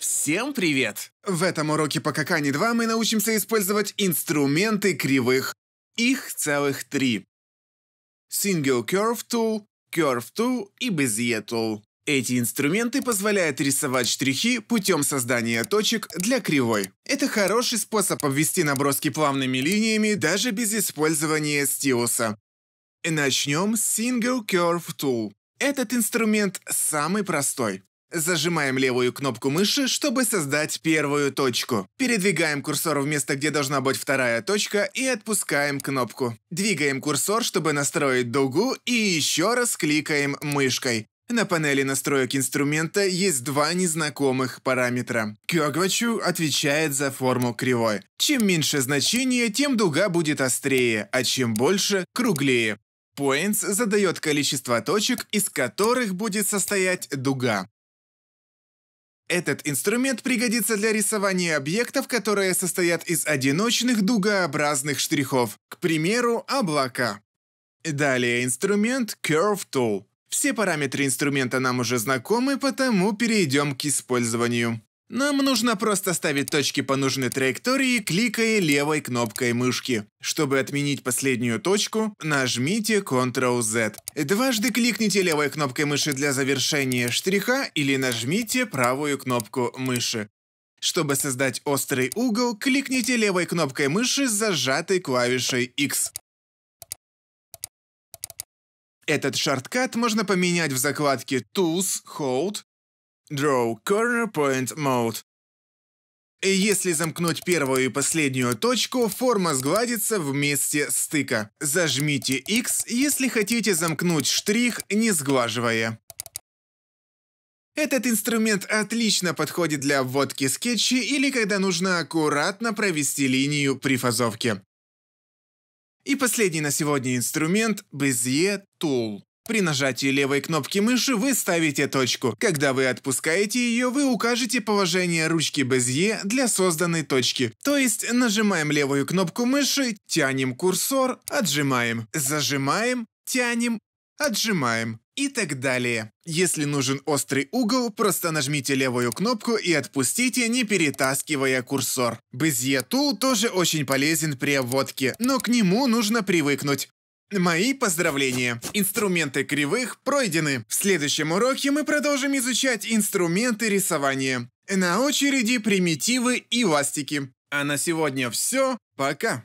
Всем привет! В этом уроке по Какане 2 мы научимся использовать инструменты кривых. Их целых три. Single Curve Tool, Curve Tool и Bezier Tool. Эти инструменты позволяют рисовать штрихи путем создания точек для кривой. Это хороший способ обвести наброски плавными линиями даже без использования стилуса. Начнем с Single Curve Tool. Этот инструмент самый простой. Зажимаем левую кнопку мыши, чтобы создать первую точку. Передвигаем курсор в место, где должна быть вторая точка, и отпускаем кнопку. Двигаем курсор, чтобы настроить дугу, и еще раз кликаем мышкой. На панели настроек инструмента есть два незнакомых параметра. Кёгвачу отвечает за форму кривой. Чем меньше значение, тем дуга будет острее, а чем больше – круглее. Points задает количество точек, из которых будет состоять дуга. Этот инструмент пригодится для рисования объектов, которые состоят из одиночных дугообразных штрихов, к примеру, облака. Далее инструмент Curve Tool. Все параметры инструмента нам уже знакомы, потому перейдем к использованию. Нам нужно просто ставить точки по нужной траектории, кликая левой кнопкой мышки. Чтобы отменить последнюю точку, нажмите Ctrl-Z. Дважды кликните левой кнопкой мыши для завершения штриха или нажмите правую кнопку мыши. Чтобы создать острый угол, кликните левой кнопкой мыши с зажатой клавишей X. Этот шорткат можно поменять в закладке Tools, Hold Draw Corner Point Mode. Если замкнуть первую и последнюю точку, форма сгладится вместе месте стыка. Зажмите X, если хотите замкнуть штрих, не сглаживая. Этот инструмент отлично подходит для вводки скетчи или когда нужно аккуратно провести линию при фазовке. И последний на сегодня инструмент – Bezier Tool. При нажатии левой кнопки мыши вы ставите точку. Когда вы отпускаете ее, вы укажете положение ручки Безье для созданной точки. То есть нажимаем левую кнопку мыши, тянем курсор, отжимаем, зажимаем, тянем, отжимаем и так далее. Если нужен острый угол, просто нажмите левую кнопку и отпустите, не перетаскивая курсор. Безье Tool тоже очень полезен при обводке, но к нему нужно привыкнуть. Мои поздравления! Инструменты кривых пройдены. В следующем уроке мы продолжим изучать инструменты рисования. На очереди примитивы и ластики. А на сегодня все. Пока!